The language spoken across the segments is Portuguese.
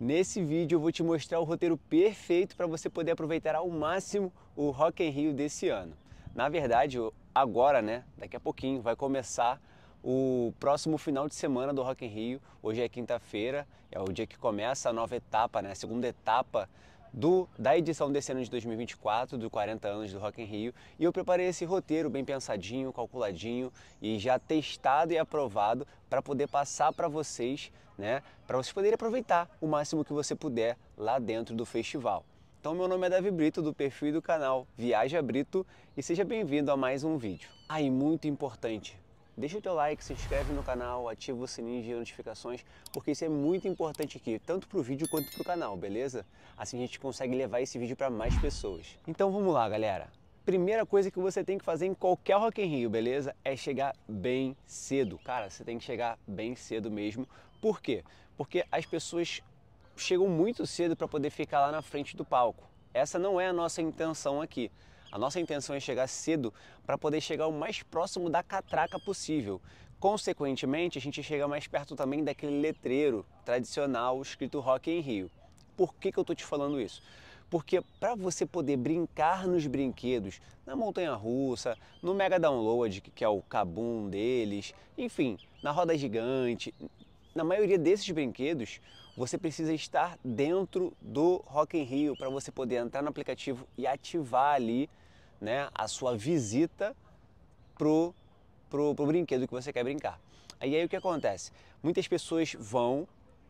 Nesse vídeo eu vou te mostrar o roteiro perfeito para você poder aproveitar ao máximo o Rock in Rio desse ano. Na verdade, agora, né, daqui a pouquinho vai começar o próximo final de semana do Rock in Rio. Hoje é quinta-feira, é o dia que começa a nova etapa, né, a segunda etapa do, da edição desse ano de 2024, do 40 anos do Rock in Rio, e eu preparei esse roteiro bem pensadinho, calculadinho e já testado e aprovado para poder passar para vocês, né, para vocês poderem aproveitar o máximo que você puder lá dentro do festival. Então, meu nome é Davi Brito, do perfil e do canal Viaja Brito, e seja bem-vindo a mais um vídeo. Ah, e muito importante, Deixa o teu like, se inscreve no canal, ativa o sininho de notificações, porque isso é muito importante aqui, tanto para o vídeo quanto para o canal, beleza? Assim a gente consegue levar esse vídeo para mais pessoas. Então vamos lá, galera. Primeira coisa que você tem que fazer em qualquer Rock in Rio, beleza? É chegar bem cedo. Cara, você tem que chegar bem cedo mesmo. Por quê? Porque as pessoas chegam muito cedo para poder ficar lá na frente do palco. Essa não é a nossa intenção aqui. A nossa intenção é chegar cedo para poder chegar o mais próximo da catraca possível. Consequentemente, a gente chega mais perto também daquele letreiro tradicional escrito Rock em Rio. Por que, que eu estou te falando isso? Porque para você poder brincar nos brinquedos, na montanha russa, no Mega Download, que é o cabum deles, enfim, na roda gigante, na maioria desses brinquedos, você precisa estar dentro do Rock in Rio para você poder entrar no aplicativo e ativar ali né, a sua visita pro, pro, pro brinquedo que você quer brincar. aí aí o que acontece? Muitas pessoas vão,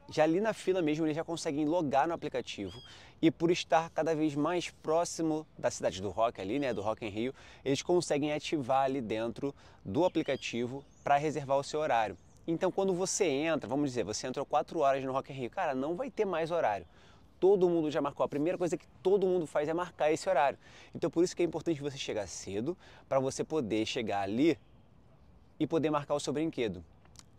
já ali na fila mesmo, eles já conseguem logar no aplicativo e por estar cada vez mais próximo da cidade do rock ali, né, do Rock em Rio, eles conseguem ativar ali dentro do aplicativo para reservar o seu horário. Então quando você entra, vamos dizer, você entrou 4 horas no Rock in Rio, cara, não vai ter mais horário todo mundo já marcou. A primeira coisa que todo mundo faz é marcar esse horário. Então por isso que é importante você chegar cedo para você poder chegar ali e poder marcar o seu brinquedo.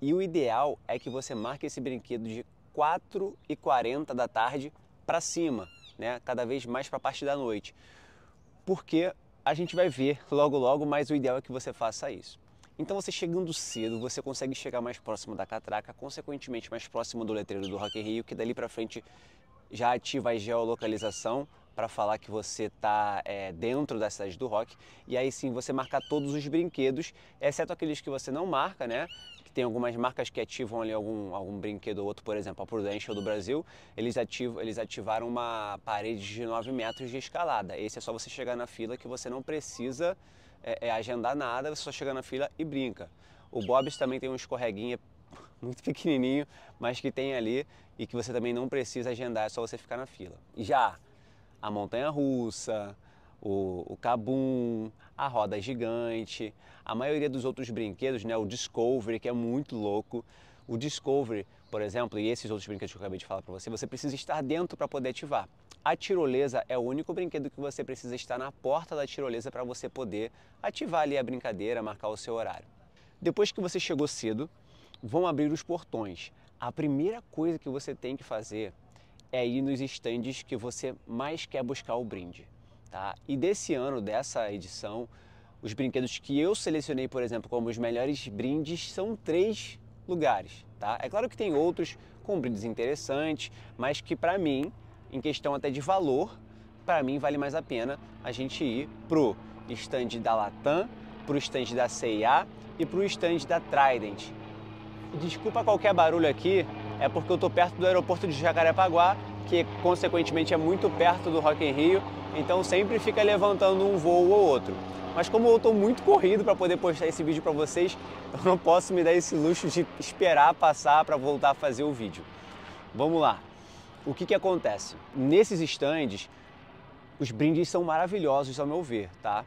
E o ideal é que você marque esse brinquedo de 4 e 40 da tarde para cima, né? Cada vez mais para a parte da noite. Porque a gente vai ver logo logo, mas o ideal é que você faça isso. Então você chegando cedo, você consegue chegar mais próximo da catraca, consequentemente mais próximo do letreiro do Rock Rio, que dali para frente já ativa a geolocalização para falar que você está é, dentro da cidade do rock e aí sim você marcar todos os brinquedos, exceto aqueles que você não marca, né? Que tem algumas marcas que ativam ali algum, algum brinquedo ou outro, por exemplo, a Prudential do Brasil, eles, ativam, eles ativaram uma parede de 9 metros de escalada. Esse é só você chegar na fila que você não precisa é, é, agendar nada, você só chega na fila e brinca. O Bob's também tem um escorreguinha muito pequenininho, mas que tem ali e que você também não precisa agendar, é só você ficar na fila. Já a montanha russa, o, o cabum, a roda gigante, a maioria dos outros brinquedos, né, o Discovery, que é muito louco. O Discovery, por exemplo, e esses outros brinquedos que eu acabei de falar para você, você precisa estar dentro para poder ativar. A tirolesa é o único brinquedo que você precisa estar na porta da tirolesa para você poder ativar ali a brincadeira, marcar o seu horário. Depois que você chegou cedo, vão abrir os portões. A primeira coisa que você tem que fazer é ir nos estandes que você mais quer buscar o brinde. Tá? E desse ano, dessa edição, os brinquedos que eu selecionei, por exemplo, como os melhores brindes, são três lugares. Tá? É claro que tem outros com brindes interessantes, mas que para mim, em questão até de valor, para mim vale mais a pena a gente ir pro stand da Latam, pro stand da CIA e pro stand da Trident. Desculpa qualquer barulho aqui, é porque eu estou perto do aeroporto de Jacarepaguá, que consequentemente é muito perto do Rock in Rio, então sempre fica levantando um voo ou outro. Mas como eu estou muito corrido para poder postar esse vídeo para vocês, eu não posso me dar esse luxo de esperar passar para voltar a fazer o vídeo. Vamos lá. O que, que acontece? Nesses stands, os brindes são maravilhosos ao meu ver, tá?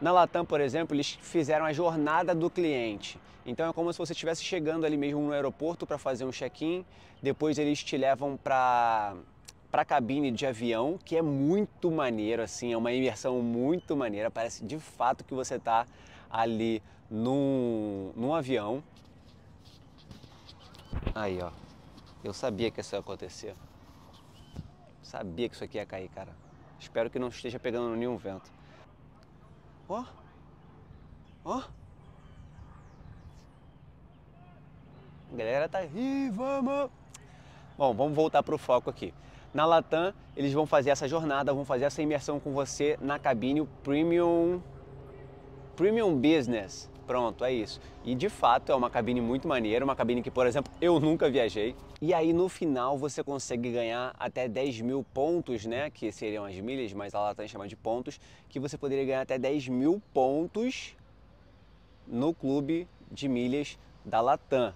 Na Latam, por exemplo, eles fizeram a jornada do cliente. Então é como se você estivesse chegando ali mesmo no aeroporto para fazer um check-in, depois eles te levam para para cabine de avião, que é muito maneiro assim, é uma imersão muito maneira, parece de fato que você está ali num, num avião. Aí, ó. Eu sabia que isso ia acontecer. Sabia que isso aqui ia cair, cara. Espero que não esteja pegando nenhum vento. Ó. Ó. A galera tá aí, vamos. Bom, vamos voltar para o foco aqui. Na Latam, eles vão fazer essa jornada, vão fazer essa imersão com você na cabine o Premium Premium Business. Pronto, é isso. E de fato é uma cabine muito maneira, uma cabine que, por exemplo, eu nunca viajei. E aí no final você consegue ganhar até 10 mil pontos, né? Que seriam as milhas, mas a Latam chama de pontos, que você poderia ganhar até 10 mil pontos no clube de milhas da Latam.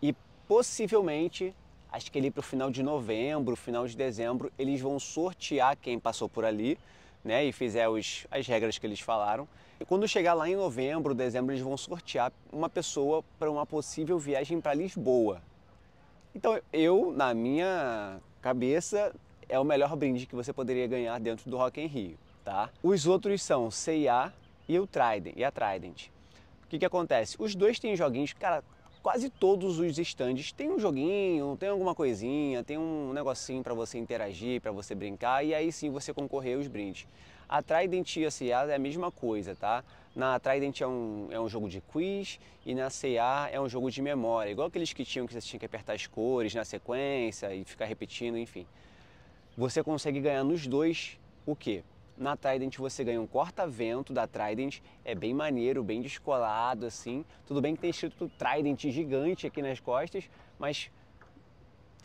E possivelmente acho que ali para o final de novembro, final de dezembro, eles vão sortear quem passou por ali né, e fizer os, as regras que eles falaram. E quando chegar lá em novembro, dezembro, eles vão sortear uma pessoa para uma possível viagem para Lisboa. Então eu, na minha cabeça, é o melhor brinde que você poderia ganhar dentro do Rock em Rio, tá? Os outros são CIA e o Trident, e a Trident. O que, que acontece? Os dois têm joguinhos, cara, quase todos os estandes têm um joguinho, tem alguma coisinha, tem um negocinho para você interagir, para você brincar e aí sim você concorrer aos brindes. A Trident e a CA é a mesma coisa, tá? Na Trident é um, é um jogo de quiz e na CA é um jogo de memória, igual aqueles que tinham que você tinha que apertar as cores na sequência e ficar repetindo, enfim. Você consegue ganhar nos dois o quê? Na Trident você ganha um corta-vento da Trident, é bem maneiro, bem descolado assim. Tudo bem que tem escrito Trident gigante aqui nas costas, mas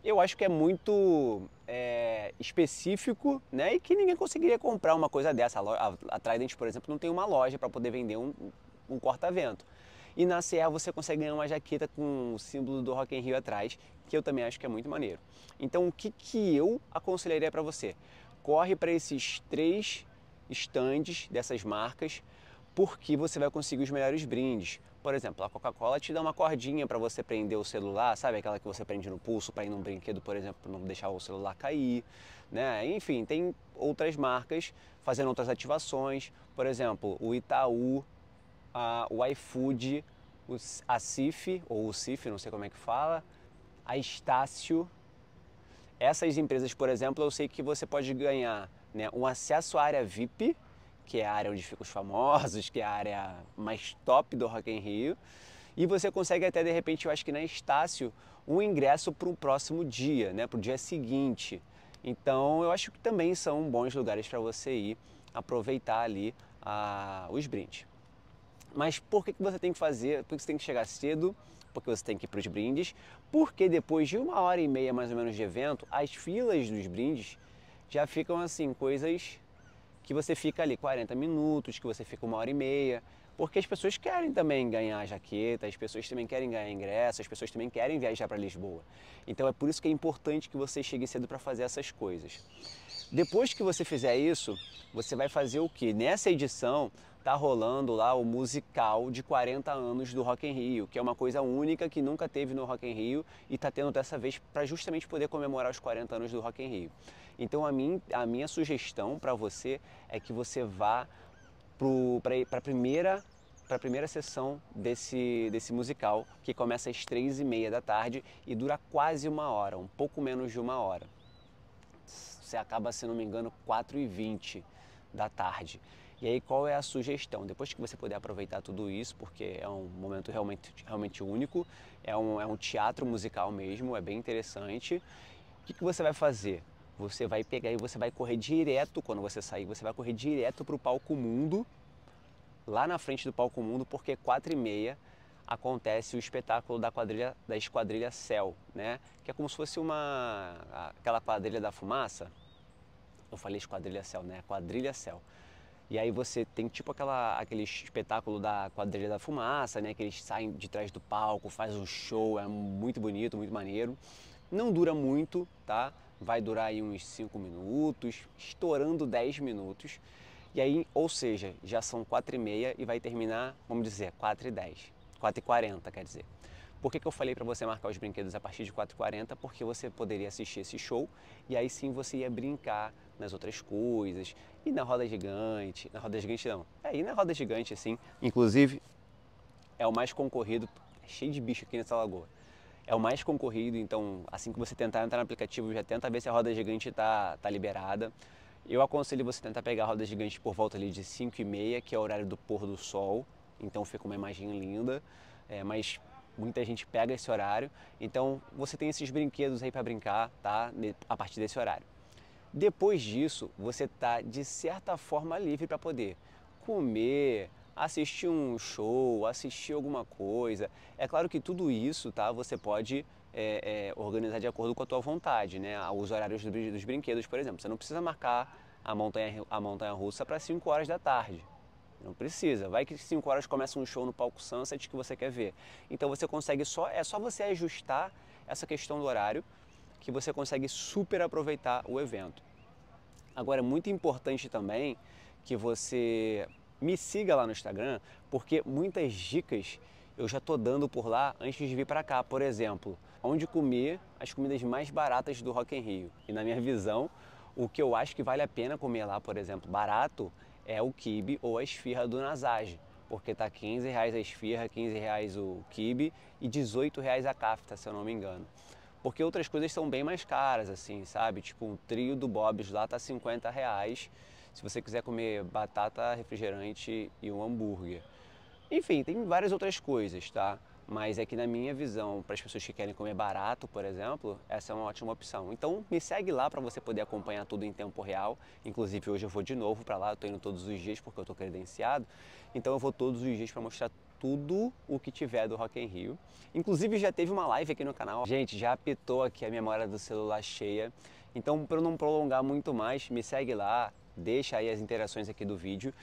eu acho que é muito é, específico, né? E que ninguém conseguiria comprar uma coisa dessa. A, a Trident, por exemplo, não tem uma loja para poder vender um, um corta-vento. E na CEA você consegue ganhar uma jaqueta com o símbolo do Rock in Rio atrás, que eu também acho que é muito maneiro. Então o que, que eu aconselharia para você? Corre para esses três estandes dessas marcas, porque você vai conseguir os melhores brindes. Por exemplo, a Coca-Cola te dá uma cordinha para você prender o celular, sabe aquela que você prende no pulso para ir num brinquedo, por exemplo, não deixar o celular cair, né? Enfim, tem outras marcas fazendo outras ativações. Por exemplo, o Itaú a, o iFood, a CIF, ou o CIF, não sei como é que fala, a Estácio. Essas empresas, por exemplo, eu sei que você pode ganhar né, um acesso à área VIP, que é a área onde ficam os famosos, que é a área mais top do Rock in Rio. E você consegue até, de repente, eu acho que na Estácio, um ingresso para o próximo dia, né, para o dia seguinte. Então, eu acho que também são bons lugares para você ir aproveitar ali ah, os brindes. Mas por que, que você tem que fazer? Por que você tem que chegar cedo? Porque você tem que ir para os brindes? Porque depois de uma hora e meia mais ou menos de evento, as filas dos brindes já ficam assim, coisas que você fica ali 40 minutos, que você fica uma hora e meia, porque as pessoas querem também ganhar jaqueta, as pessoas também querem ganhar ingresso, as pessoas também querem viajar para Lisboa. Então é por isso que é importante que você chegue cedo para fazer essas coisas. Depois que você fizer isso, você vai fazer o que? Nessa edição tá rolando lá o musical de 40 anos do Rock in Rio, que é uma coisa única que nunca teve no Rock in Rio e tá tendo dessa vez para justamente poder comemorar os 40 anos do Rock in Rio. Então a, mim, a minha sugestão para você é que você vá para a primeira para a primeira sessão desse, desse musical, que começa às três e meia da tarde e dura quase uma hora, um pouco menos de uma hora. Você acaba, se não me engano, 4h20 da tarde. E aí qual é a sugestão? Depois que você puder aproveitar tudo isso, porque é um momento realmente, realmente único, é um, é um teatro musical mesmo, é bem interessante. O que, que você vai fazer? Você vai pegar e você vai correr direto, quando você sair, você vai correr direto para o palco mundo, lá na frente do palco mundo, porque quatro e meia acontece o espetáculo da quadrilha da esquadrilha Céu, né? Que é como se fosse uma aquela quadrilha da fumaça, eu falei Esquadrilha céu, né? Quadrilha céu. E aí você tem tipo aquela, aquele espetáculo da quadrilha da fumaça, né? Que eles saem de trás do palco, faz um show, é muito bonito, muito maneiro. Não dura muito, tá? Vai durar aí uns 5 minutos, estourando 10 minutos. E aí, ou seja, já são 4 e meia e vai terminar, vamos dizer, 4 e 10. 4 e 40, quer dizer. Por que, que eu falei para você marcar os brinquedos a partir de 4h40? Porque você poderia assistir esse show e aí sim você ia brincar nas outras coisas e na roda gigante. Na roda gigante não. É, e na roda gigante, assim. Inclusive, é o mais concorrido. É cheio de bicho aqui nessa lagoa. É o mais concorrido, então assim que você tentar entrar no aplicativo, já tenta ver se a roda gigante está tá liberada. Eu aconselho você tentar pegar a roda gigante por volta ali de 5 e meia, que é o horário do pôr do sol, então fica uma imagem linda. É, mas muita gente pega esse horário. Então você tem esses brinquedos aí para brincar, tá? A partir desse horário. Depois disso, você tá de certa forma livre para poder comer, assistir um show, assistir alguma coisa. É claro que tudo isso, tá? Você pode é, é, organizar de acordo com a tua vontade, né? Ah, os horários dos brinquedos, por exemplo. Você não precisa marcar a montanha, a montanha russa para 5 horas da tarde. Não precisa. Vai que 5 horas começa um show no palco Sunset que você quer ver. Então você consegue só, é só você ajustar essa questão do horário que você consegue super aproveitar o evento. Agora é muito importante também que você me siga lá no Instagram, porque muitas dicas eu já tô dando por lá antes de vir para cá, por exemplo, onde comer as comidas mais baratas do Rock in Rio. E na minha visão, o que eu acho que vale a pena comer lá, por exemplo, barato é o quibe ou a esfirra do Nasage, porque tá 15 reais a esfirra, 15 reais o quibe e 18 reais a cafta, se eu não me engano. Porque outras coisas são bem mais caras, assim, sabe? Tipo, um trio do Bob's lá tá 50 reais, se você quiser comer batata, refrigerante e um hambúrguer. Enfim, tem várias outras coisas, tá? Mas é que na minha visão, para as pessoas que querem comer barato, por exemplo, essa é uma ótima opção. Então me segue lá para você poder acompanhar tudo em tempo real. Inclusive hoje eu vou de novo para lá, eu tô indo todos os dias porque eu tô credenciado. Então eu vou todos os dias para mostrar tudo o que tiver do Rock in Rio. Inclusive já teve uma live aqui no canal. Gente, já apitou aqui a memória do celular cheia. Então para não prolongar muito mais, me segue lá, deixa aí as interações aqui do vídeo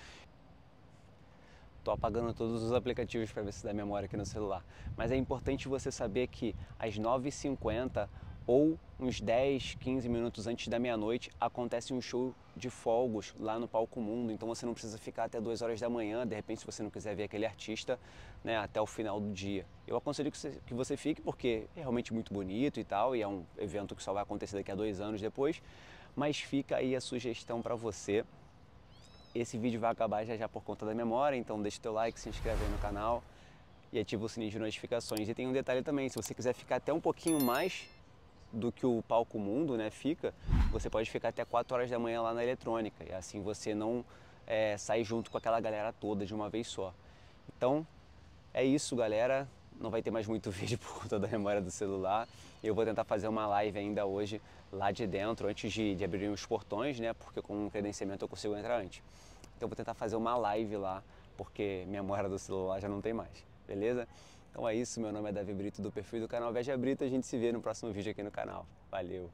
apagando todos os aplicativos para ver se dá memória aqui no celular. Mas é importante você saber que às 9h50 ou uns 10, 15 minutos antes da meia-noite acontece um show de folgos lá no Palco Mundo, então você não precisa ficar até 2 horas da manhã, de repente se você não quiser ver aquele artista, né, até o final do dia. Eu aconselho que você, que você fique porque é realmente muito bonito e tal, e é um evento que só vai acontecer daqui a dois anos depois, mas fica aí a sugestão para você esse vídeo vai acabar já já por conta da memória, então deixa o teu like, se inscreve aí no canal e ativa o sininho de notificações. E tem um detalhe também, se você quiser ficar até um pouquinho mais do que o palco mundo né, fica, você pode ficar até 4 horas da manhã lá na eletrônica. E assim você não é, sai junto com aquela galera toda de uma vez só. Então, é isso, galera não vai ter mais muito vídeo por conta da memória do celular. Eu vou tentar fazer uma live ainda hoje lá de dentro, antes de, de abrirem os portões, né? Porque com o credenciamento eu consigo entrar antes. Então eu vou tentar fazer uma live lá, porque minha memória do celular já não tem mais, beleza? Então é isso, meu nome é Davi Brito do perfil do canal Veja Brito, a gente se vê no próximo vídeo aqui no canal. Valeu!